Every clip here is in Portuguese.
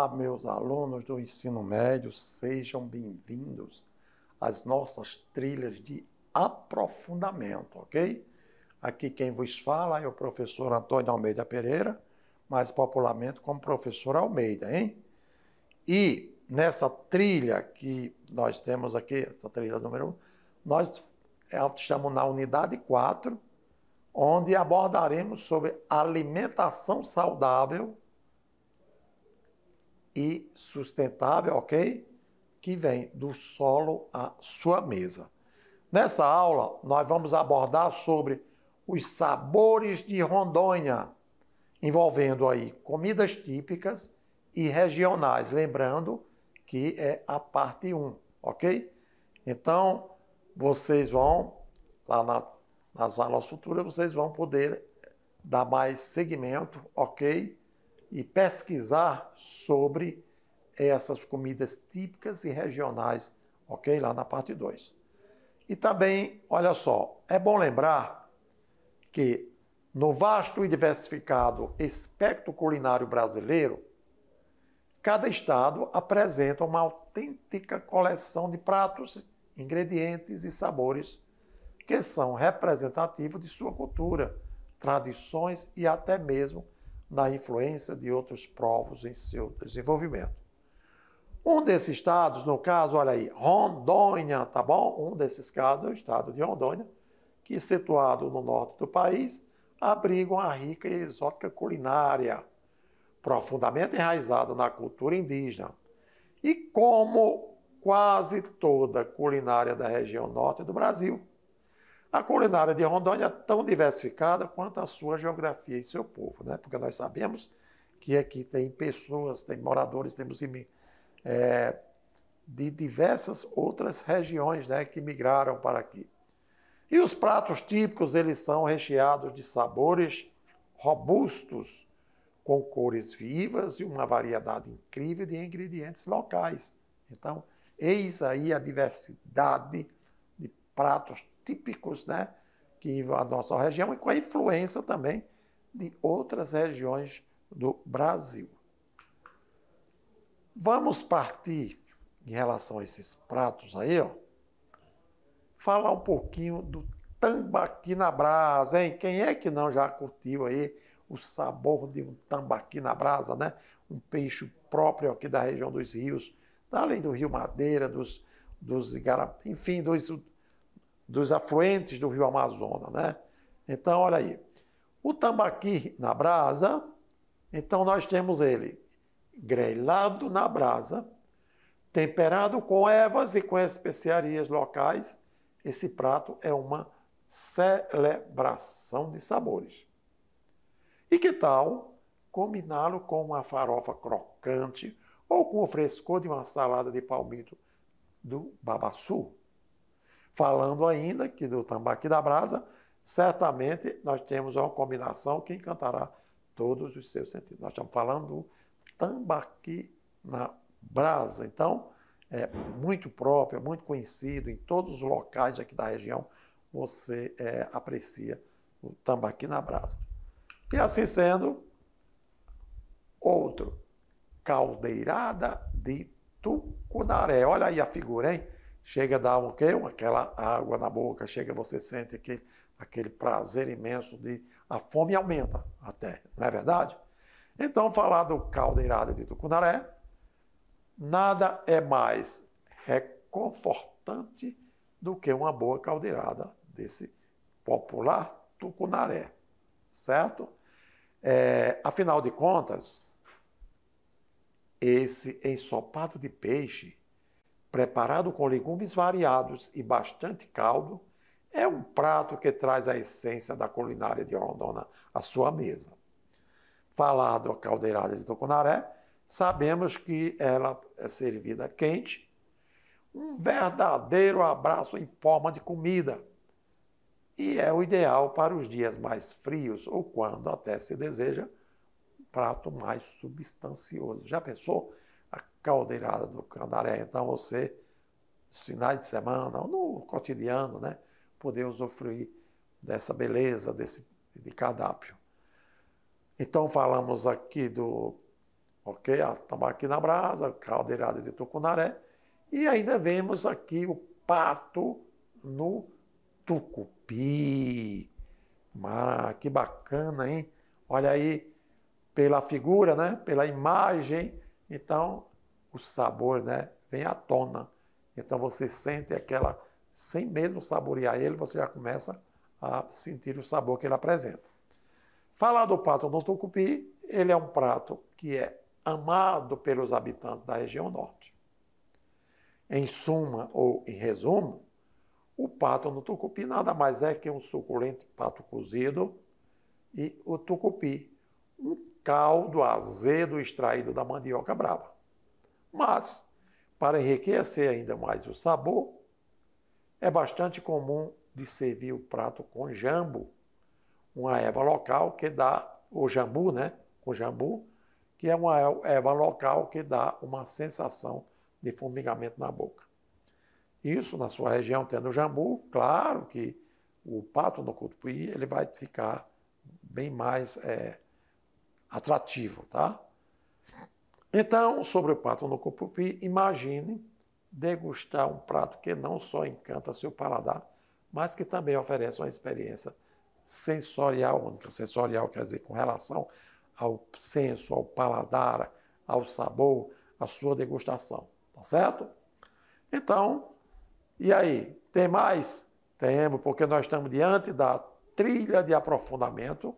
Olá, meus alunos do ensino médio, sejam bem-vindos às nossas trilhas de aprofundamento, ok? Aqui quem vos fala é o professor Antônio Almeida Pereira, mais popularmente como professor Almeida, hein? E nessa trilha que nós temos aqui, essa trilha número 1, um, nós estamos na unidade 4, onde abordaremos sobre alimentação saudável e sustentável, ok? Que vem do solo à sua mesa. Nessa aula, nós vamos abordar sobre os sabores de Rondônia, envolvendo aí comidas típicas e regionais. Lembrando que é a parte 1, ok? Então, vocês vão, lá na, nas aulas futuras, vocês vão poder dar mais segmento, ok? e pesquisar sobre essas comidas típicas e regionais, ok? Lá na parte 2. E também, olha só, é bom lembrar que no vasto e diversificado espectro culinário brasileiro, cada estado apresenta uma autêntica coleção de pratos, ingredientes e sabores que são representativos de sua cultura, tradições e até mesmo na influência de outros povos em seu desenvolvimento. Um desses estados, no caso, olha aí, Rondônia, tá bom? Um desses casos é o estado de Rondônia, que, situado no norte do país, abriga uma rica e exótica culinária, profundamente enraizada na cultura indígena. E como quase toda culinária da região norte do Brasil, a culinária de Rondônia é tão diversificada quanto a sua geografia e seu povo, né? porque nós sabemos que aqui tem pessoas, tem moradores, temos é, de diversas outras regiões né, que migraram para aqui. E os pratos típicos, eles são recheados de sabores robustos, com cores vivas e uma variedade incrível de ingredientes locais. Então, eis aí a diversidade de pratos típicos né, que a nossa região e com a influência também de outras regiões do Brasil. Vamos partir em relação a esses pratos aí, ó, falar um pouquinho do tambaqui na brasa, hein? Quem é que não já curtiu aí o sabor de um tambaqui na brasa, né? Um peixe próprio aqui da região dos rios, além do Rio Madeira, dos, dos Igarapé, enfim, dos dos afluentes do rio Amazonas, né? Então, olha aí. O tambaqui na brasa, então nós temos ele grelhado na brasa, temperado com ervas e com especiarias locais. Esse prato é uma celebração de sabores. E que tal combiná-lo com uma farofa crocante ou com o frescor de uma salada de palmito do babaçu? Falando ainda que do Tambaqui da Brasa, certamente nós temos uma combinação que encantará todos os seus sentidos. Nós estamos falando do Tambaqui na Brasa, então é muito próprio, muito conhecido em todos os locais aqui da região, você é, aprecia o Tambaqui na Brasa. E assim sendo, outro, Caldeirada de Tucunaré. Olha aí a figura, hein? chega a dar o quê? Aquela água na boca, chega, você sente aquele, aquele prazer imenso de. A fome aumenta até, não é verdade? Então, falar do caldeirada de Tucunaré, nada é mais reconfortante do que uma boa caldeirada desse popular Tucunaré, certo? É, afinal de contas, esse ensopado de peixe preparado com legumes variados e bastante caldo, é um prato que traz a essência da culinária de Rondônia à sua mesa. Falado a caldeirada de Tucunaré, sabemos que ela é servida quente, um verdadeiro abraço em forma de comida, e é o ideal para os dias mais frios ou quando até se deseja um prato mais substancioso. Já pensou? a caldeirada do candaré. Então você, sinal de semana, ou no cotidiano, né, poder usufruir dessa beleza, desse de cardápio. Então falamos aqui do ok, a tambaqui na brasa, caldeirada de tucunaré, e ainda vemos aqui o pato no tucupi. Mara, que bacana, hein? Olha aí, pela figura, né? pela imagem, então, o sabor né, vem à tona. Então, você sente aquela, sem mesmo saborear ele, você já começa a sentir o sabor que ele apresenta. Falar do pato no tucupi, ele é um prato que é amado pelos habitantes da região norte. Em suma ou em resumo, o pato no tucupi nada mais é que um suculento pato cozido e o tucupi, um caldo azedo extraído da mandioca brava. Mas, para enriquecer ainda mais o sabor, é bastante comum de servir o prato com jambu, uma erva local que dá, ou jambu, né? Com jambu, que é uma erva local que dá uma sensação de formigamento na boca. Isso na sua região, tendo jambu, claro que o pato no cutupi ele vai ficar bem mais é, atrativo, tá? Então, sobre o pato no cupupi, imagine degustar um prato que não só encanta seu paladar, mas que também oferece uma experiência sensorial única. Sensorial quer dizer com relação ao senso, ao paladar, ao sabor, à sua degustação, tá certo? Então, e aí, tem mais? Temos, porque nós estamos diante da trilha de aprofundamento,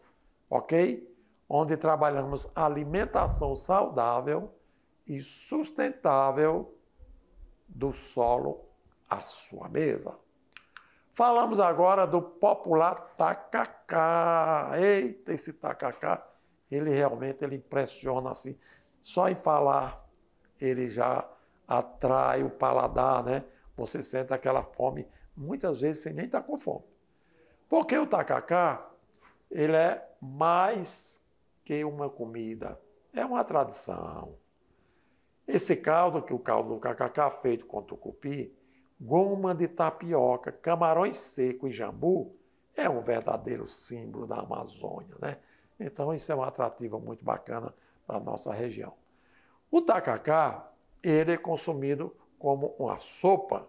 ok? onde trabalhamos alimentação saudável e sustentável do solo à sua mesa. Falamos agora do popular tacacá. Eita, esse tacacá, ele realmente ele impressiona assim. Só em falar, ele já atrai o paladar, né? Você sente aquela fome, muitas vezes sem nem estar tá com fome. Porque o tacacá, ele é mais que uma comida é uma tradição. Esse caldo, que é o caldo do cacacá é feito com tucupi, goma de tapioca, camarões seco e jambu, é um verdadeiro símbolo da Amazônia, né? Então isso é um atrativo muito bacana para a nossa região. O tacacá, ele é consumido como uma sopa.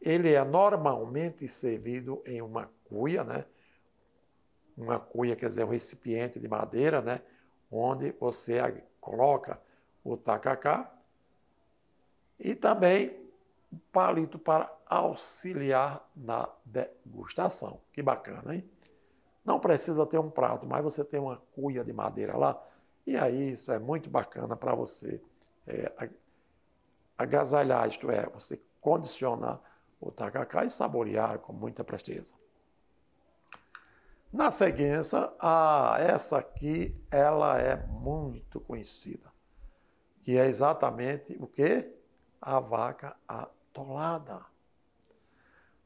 Ele é normalmente servido em uma cuia, né? uma cuia, quer dizer, um recipiente de madeira, né? Onde você coloca o tacacá e também um palito para auxiliar na degustação. Que bacana, hein? Não precisa ter um prato, mas você tem uma cuia de madeira lá e aí isso é muito bacana para você é, agasalhar, isto é, você condicionar o tacacá e saborear com muita presteza. Na seguinça, a essa aqui ela é muito conhecida, que é exatamente o que? A vaca atolada.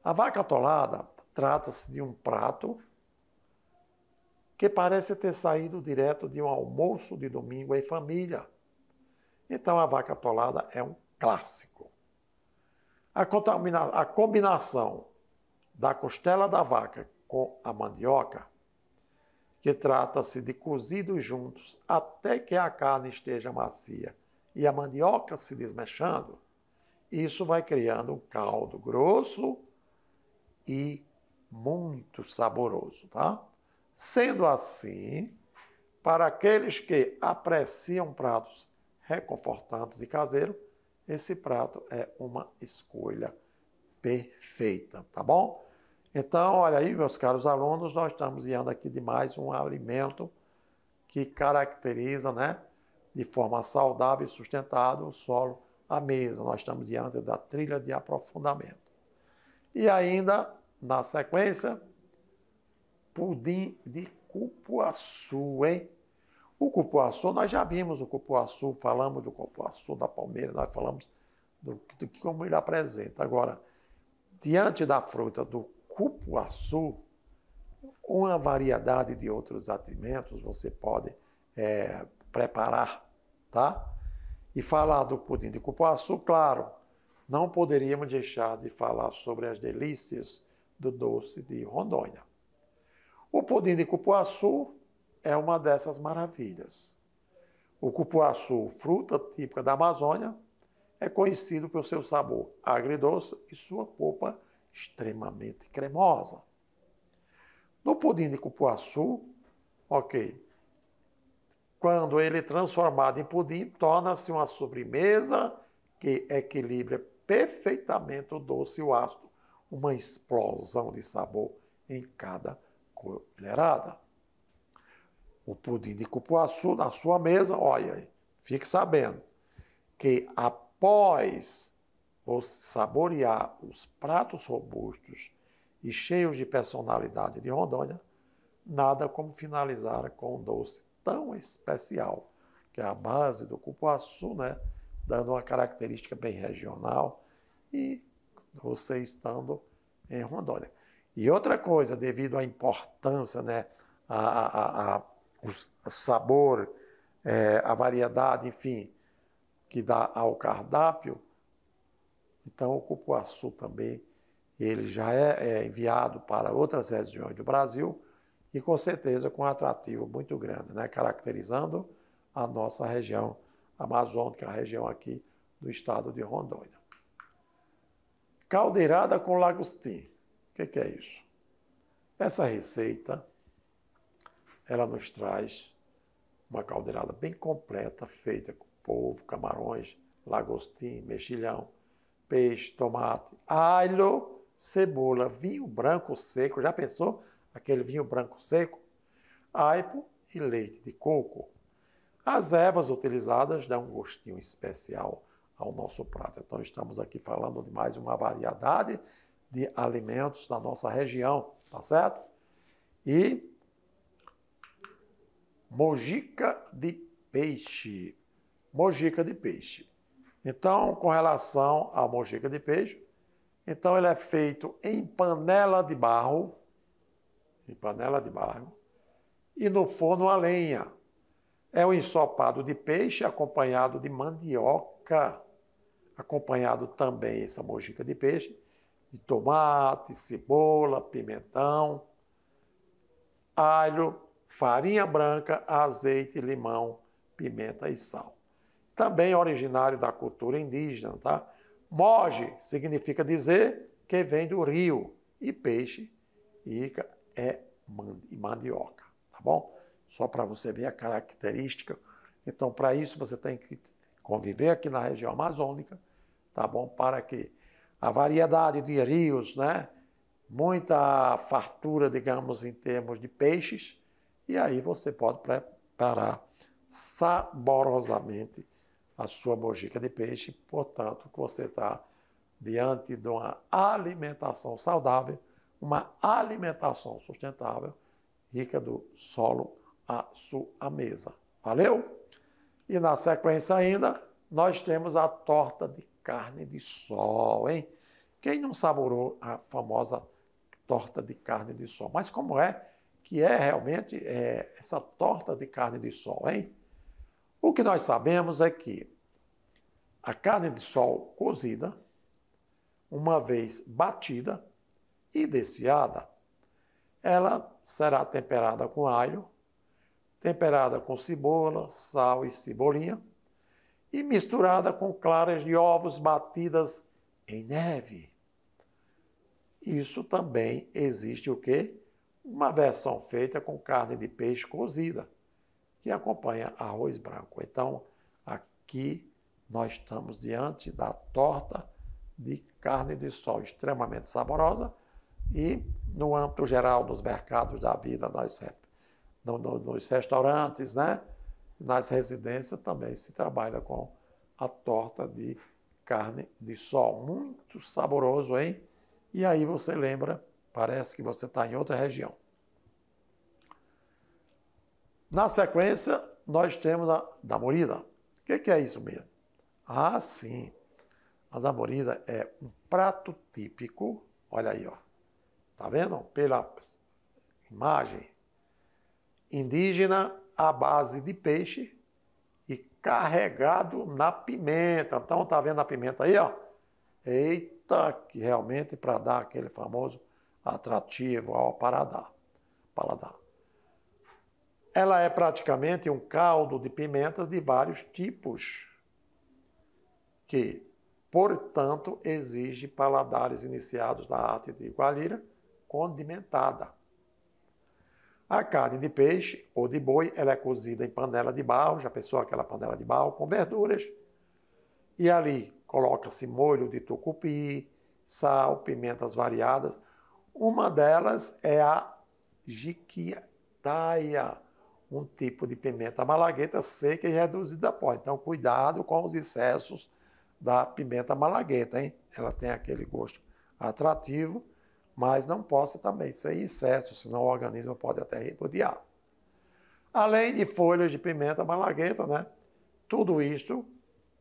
A vaca atolada trata-se de um prato que parece ter saído direto de um almoço de domingo em família. Então a vaca atolada é um clássico. A, a combinação da costela da vaca com a mandioca, que trata-se de cozidos juntos até que a carne esteja macia e a mandioca se desmechando, isso vai criando um caldo grosso e muito saboroso, tá? Sendo assim, para aqueles que apreciam pratos reconfortantes e caseiros, esse prato é uma escolha perfeita, tá bom? Então, olha aí, meus caros alunos, nós estamos indo aqui de mais um alimento que caracteriza, né, de forma saudável e sustentável o solo a mesa. Nós estamos diante da trilha de aprofundamento. E ainda, na sequência, pudim de cupuaçu, hein? O cupuaçu, nós já vimos o cupuaçu, falamos do cupuaçu da palmeira, nós falamos do, do como ele apresenta. Agora, diante da fruta do cupuaçu, uma variedade de outros alimentos você pode é, preparar, tá? E falar do pudim de cupuaçu, claro, não poderíamos deixar de falar sobre as delícias do doce de Rondônia. O pudim de cupuaçu é uma dessas maravilhas. O cupuaçu, fruta típica da Amazônia, é conhecido pelo seu sabor agridoce e sua polpa extremamente cremosa. No pudim de cupuaçu, ok, quando ele é transformado em pudim, torna-se uma sobremesa que equilibra perfeitamente o doce e o ácido, uma explosão de sabor em cada colherada. O pudim de cupuaçu na sua mesa, olha aí, fique sabendo que após ou saborear os pratos robustos e cheios de personalidade de Rondônia, nada como finalizar com um doce tão especial, que é a base do cupuaçu, né? dando uma característica bem regional e você estando em Rondônia. E outra coisa, devido à importância, né, a, a, a o sabor, é, a variedade, enfim, que dá ao cardápio, então, o cupuaçu também ele já é, é enviado para outras regiões do Brasil e com certeza com um atrativo muito grande, né? caracterizando a nossa região amazônica, a região aqui do estado de Rondônia. Caldeirada com lagostim. O que, que é isso? Essa receita, ela nos traz uma caldeirada bem completa, feita com polvo, camarões, lagostim, mexilhão, peixe, tomate, alho, cebola, vinho branco seco, já pensou? Aquele vinho branco seco, aipo e leite de coco. As ervas utilizadas dão um gostinho especial ao nosso prato. Então, estamos aqui falando de mais uma variedade de alimentos da nossa região, tá certo? E mojica de peixe. Mojica de peixe. Então, com relação à mocheca de peixe, então ele é feito em panela de barro, em panela de barro, e no forno a lenha. É um ensopado de peixe acompanhado de mandioca, acompanhado também essa mojica de peixe, de tomate, cebola, pimentão, alho, farinha branca, azeite, limão, pimenta e sal também originário da cultura indígena. Tá? Moge significa dizer que vem do rio, e peixe, e ica é mandioca, tá bom? Só para você ver a característica. Então, para isso, você tem que conviver aqui na região amazônica, tá bom? Para que a variedade de rios, né? Muita fartura, digamos, em termos de peixes, e aí você pode preparar saborosamente a sua bojica de peixe, portanto, você está diante de uma alimentação saudável, uma alimentação sustentável, rica do solo à sua mesa. Valeu? E na sequência ainda, nós temos a torta de carne de sol, hein? Quem não saborou a famosa torta de carne de sol? Mas como é que é realmente é, essa torta de carne de sol, hein? O que nós sabemos é que a carne de sol cozida, uma vez batida e desfiada, ela será temperada com alho, temperada com cebola, sal e cebolinha e misturada com claras de ovos batidas em neve. Isso também existe o quê? Uma versão feita com carne de peixe cozida que acompanha arroz branco. Então, aqui nós estamos diante da torta de carne de sol extremamente saborosa e no âmbito geral dos mercados da vida, no, no, nos restaurantes, né? nas residências também se trabalha com a torta de carne de sol. Muito saboroso, hein? E aí você lembra, parece que você está em outra região. Na sequência, nós temos a damorida. O que, é que é isso mesmo? Ah, sim. A damorida é um prato típico. Olha aí, ó. Tá vendo? Pela imagem. Indígena à base de peixe e carregado na pimenta. Então, tá vendo a pimenta aí, ó? Eita, que realmente para dar aquele famoso atrativo ao paladar. Paladar ela é praticamente um caldo de pimentas de vários tipos, que, portanto, exige paladares iniciados na arte de gualira condimentada. A carne de peixe ou de boi, ela é cozida em panela de barro, já pensou aquela panela de barro com verduras, e ali coloca-se molho de tucupi, sal, pimentas variadas. Uma delas é a jiquitaia, um tipo de pimenta malagueta seca e reduzida a pó. Então, cuidado com os excessos da pimenta malagueta, hein? Ela tem aquele gosto atrativo, mas não possa também ser excesso, senão o organismo pode até repudiar. Além de folhas de pimenta malagueta, né? Tudo isso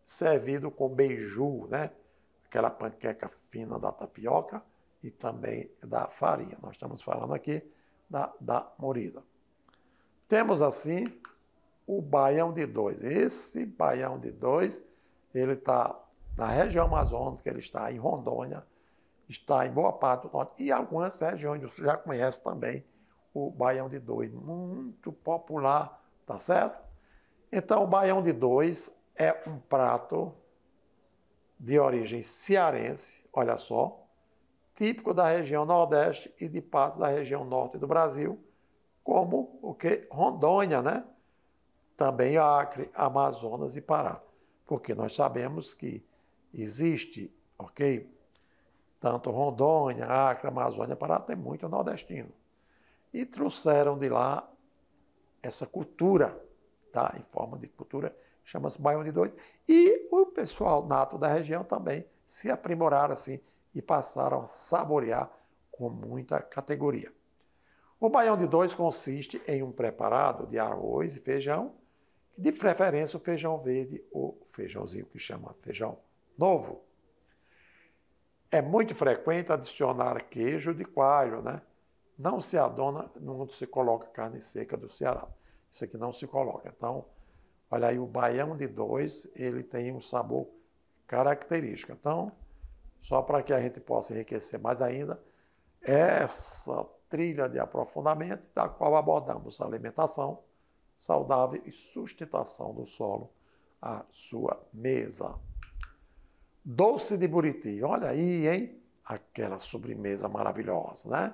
servido com beiju, né? Aquela panqueca fina da tapioca e também da farinha. Nós estamos falando aqui da, da morida. Temos assim o baião de dois. Esse baião de dois, ele está na região amazônica, ele está em Rondônia, está em boa parte do norte e algumas regiões você já conhece também o baião de dois, muito popular, tá certo? Então, o baião de dois é um prato de origem cearense, olha só, típico da região Nordeste e de partes da região Norte do Brasil como o que Rondônia, né? Também Acre, Amazonas e Pará, porque nós sabemos que existe, ok? Tanto Rondônia, Acre, Amazônia, Pará tem muito nordestino e trouxeram de lá essa cultura, tá? Em forma de cultura chama-se baião de dois e o pessoal nato da região também se aprimoraram assim e passaram a saborear com muita categoria. O baião de dois consiste em um preparado de arroz e feijão, de preferência o feijão verde ou feijãozinho que chama feijão novo. É muito frequente adicionar queijo de coalho, né? Não se adona, quando se coloca carne seca do Ceará. Isso aqui não se coloca. Então, olha aí, o baião de dois, ele tem um sabor característico. Então, só para que a gente possa enriquecer mais ainda, essa trilha de aprofundamento, da qual abordamos alimentação saudável e sustentação do solo à sua mesa. Doce de Buriti, olha aí, hein? Aquela sobremesa maravilhosa, né?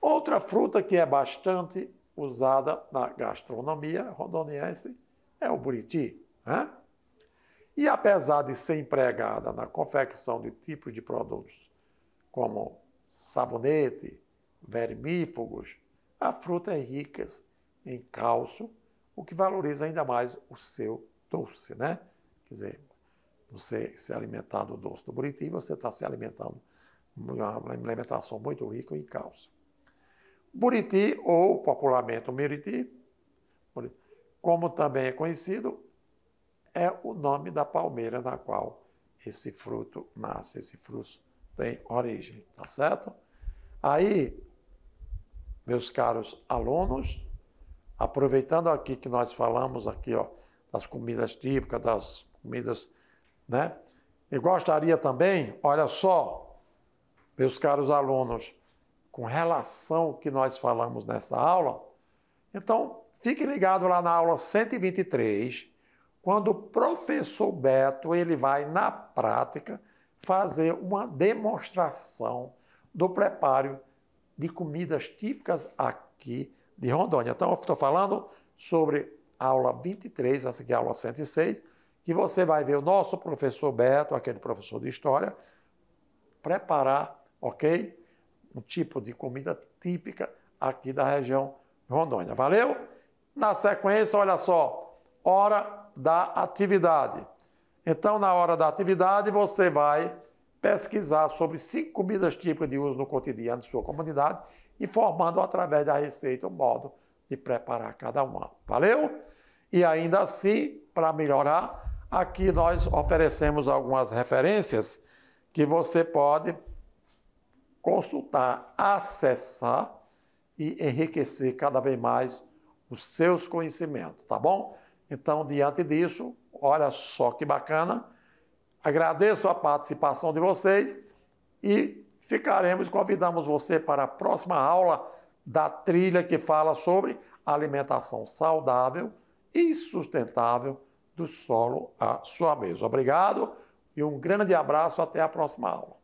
Outra fruta que é bastante usada na gastronomia rondoniense é o buriti. Né? E apesar de ser empregada na confecção de tipos de produtos como sabonete, vermífugos. A fruta é rica em cálcio, o que valoriza ainda mais o seu doce, né? Quer dizer, você se alimentar do doce do buriti, você está se alimentando de uma alimentação muito rica em cálcio. Buriti, ou popularmente o miriti, como também é conhecido, é o nome da palmeira na qual esse fruto nasce, esse fruto tem origem, tá certo? Aí, meus caros alunos, aproveitando aqui que nós falamos aqui, ó, das comidas típicas, das comidas, né? E gostaria também, olha só, meus caros alunos, com relação ao que nós falamos nessa aula, então fique ligado lá na aula 123, quando o professor Beto ele vai na prática fazer uma demonstração do preparo de comidas típicas aqui de Rondônia. Então, eu estou falando sobre a aula 23, essa aqui é a aula 106, que você vai ver o nosso professor Beto, aquele professor de história, preparar, ok? Um tipo de comida típica aqui da região de Rondônia. Valeu? Na sequência, olha só, hora da atividade. Então, na hora da atividade, você vai pesquisar sobre cinco comidas típicas de uso no cotidiano de sua comunidade, informando através da receita o modo de preparar cada uma. Valeu? E ainda assim, para melhorar, aqui nós oferecemos algumas referências que você pode consultar, acessar e enriquecer cada vez mais os seus conhecimentos, tá bom? Então, diante disso, olha só que bacana, Agradeço a participação de vocês e ficaremos, convidamos você para a próxima aula da trilha que fala sobre alimentação saudável e sustentável do solo à sua mesa. Obrigado e um grande abraço até a próxima aula.